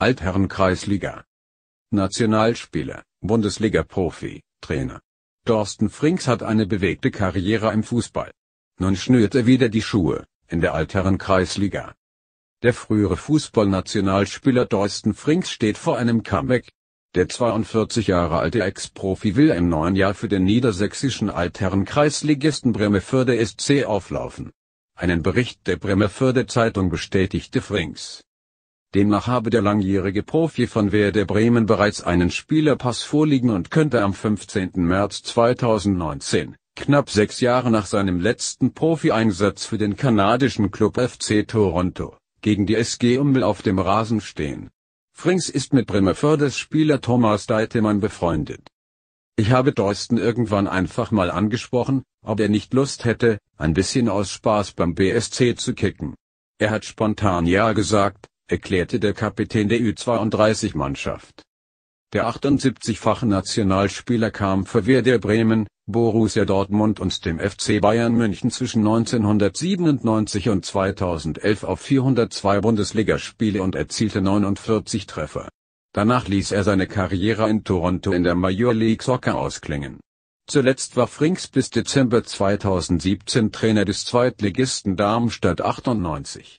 Altherrenkreisliga. Nationalspieler, Bundesliga-Profi, Trainer. Thorsten Frings hat eine bewegte Karriere im Fußball. Nun schnürt er wieder die Schuhe, in der Altherrenkreisliga. Der frühere Fußballnationalspieler Thorsten Frings steht vor einem Comeback. Der 42 Jahre alte Ex-Profi will im neuen Jahr für den niedersächsischen Altherrenkreisligisten Bremerförde SC auflaufen. Einen Bericht der Bremerförde Zeitung bestätigte Frings Demnach habe der langjährige Profi von Werder Bremen bereits einen Spielerpass vorliegen und könnte am 15. März 2019, knapp sechs Jahre nach seinem letzten Profieinsatz für den kanadischen Club FC Toronto, gegen die SG Ummel auf dem Rasen stehen. Frings ist mit Bremer Förders Spieler Thomas Deitemann befreundet. Ich habe Dorsten irgendwann einfach mal angesprochen, ob er nicht Lust hätte, ein bisschen aus Spaß beim BSC zu kicken. Er hat spontan Ja gesagt, erklärte der Kapitän der U32-Mannschaft. Der 78-fache Nationalspieler kam für Werder Bremen, Borussia Dortmund und dem FC Bayern München zwischen 1997 und 2011 auf 402 Bundesligaspiele und erzielte 49 Treffer. Danach ließ er seine Karriere in Toronto in der Major League Soccer ausklingen. Zuletzt war Frings bis Dezember 2017 Trainer des Zweitligisten Darmstadt 98.